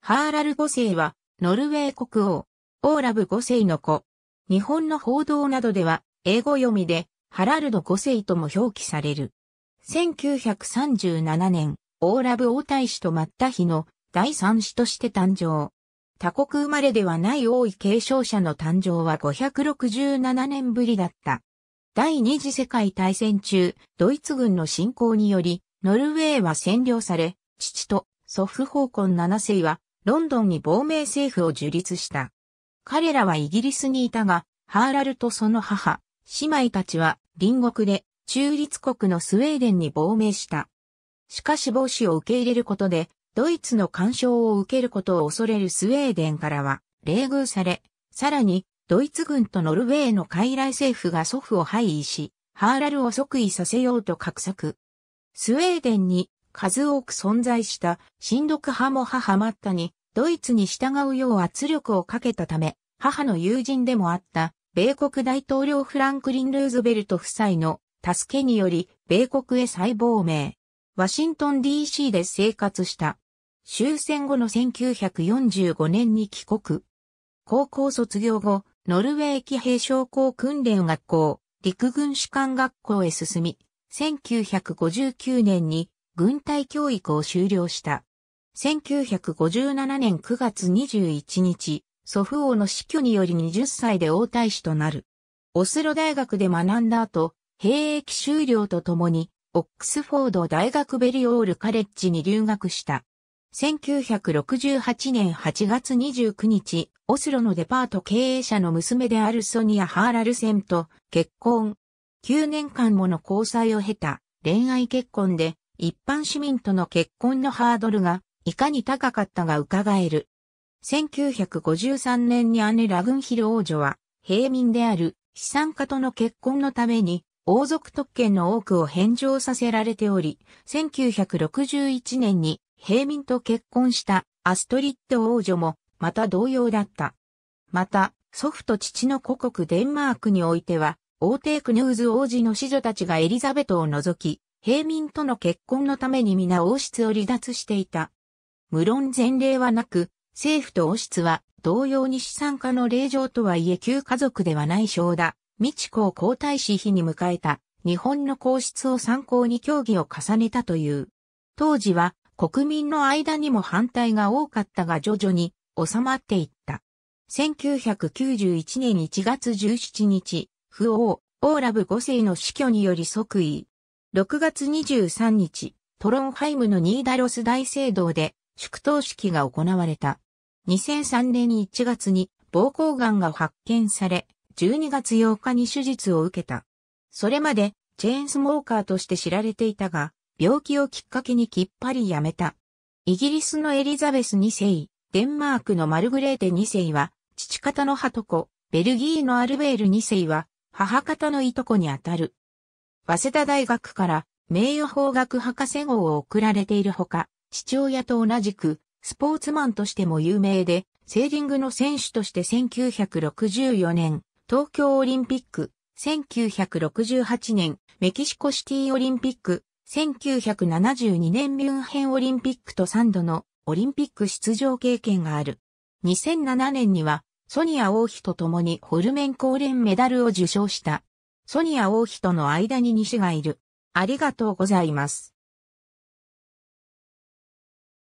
ハーラル5世は、ノルウェー国王、オーラブ5世の子。日本の報道などでは、英語読みで、ハラルド5世とも表記される。1937年、オーラブ王太子とマッタヒの第三子として誕生。他国生まれではない王位継承者の誕生は567年ぶりだった。第二次世界大戦中、ドイツ軍の侵攻により、ノルウェーは占領され、父と祖父奉根7世はロンドンに亡命政府を樹立した。彼らはイギリスにいたが、ハーラルとその母、姉妹たちは隣国で中立国のスウェーデンに亡命した。しかし帽子を受け入れることで、ドイツの干渉を受けることを恐れるスウェーデンからは、冷遇され、さらに、ドイツ軍とノルウェーの傀儡政府が祖父を廃位し、ハーラルを即位させようと画策。スウェーデンに数多く存在した親独派も母マッタにドイツに従うよう圧力をかけたため、母の友人でもあった、米国大統領フランクリン・ルーズベルト夫妻の助けにより、米国へ再亡命。ワシントン DC で生活した。終戦後の1945年に帰国。高校卒業後、ノルウェー騎兵将校訓練学校、陸軍士官学校へ進み、1959年に軍隊教育を修了した。1957年9月21日、祖父王の死去により20歳で王太子となる。オスロ大学で学んだ後、兵役終了とともに、オックスフォード大学ベリオールカレッジに留学した。1968年8月29日、オスロのデパート経営者の娘であるソニア・ハーラルセンと結婚。9年間もの交際を経た恋愛結婚で、一般市民との結婚のハードルがいかに高かったが伺える。1953年に姉ラグンヒル王女は、平民である資産家との結婚のために、王族特権の多くを返上させられており、1961年に平民と結婚したアストリッド王女も、また同様だった。また、祖父と父の故国デンマークにおいては、王帝クヌーズ王子の子女たちがエリザベトを除き、平民との結婚のために皆王室を離脱していた。無論前例はなく、政府と王室は同様に資産家の令状とはいえ旧家族ではない正田、美智子を皇太子妃に迎えた日本の皇室を参考に協議を重ねたという。当時は国民の間にも反対が多かったが徐々に収まっていった。1991年1月17日、不王、オーラブ5世の死去により即位。6月23日、トロンハイムのニーダロス大聖堂で祝祷式が行われた。2003年1月に膀胱がんが発見され、12月8日に手術を受けた。それまでチェーンスモーカーとして知られていたが、病気をきっかけにきっぱりやめた。イギリスのエリザベス2世、デンマークのマルグレーテ2世は、父方のハトコ、ベルギーのアルベール2世は、母方のいとこにあたる。早稲田大学から名誉法学博士号を贈られているほか、父親と同じく、スポーツマンとしても有名で、セーリングの選手として1964年、東京オリンピック、1968年、メキシコシティオリンピック、1972年ミュンヘンオリンピックと3度のオリンピック出場経験がある。2007年には、ソニア王妃と共にホルメン高連メダルを受賞した。ソニア王妃との間に西がいる。ありがとうございます。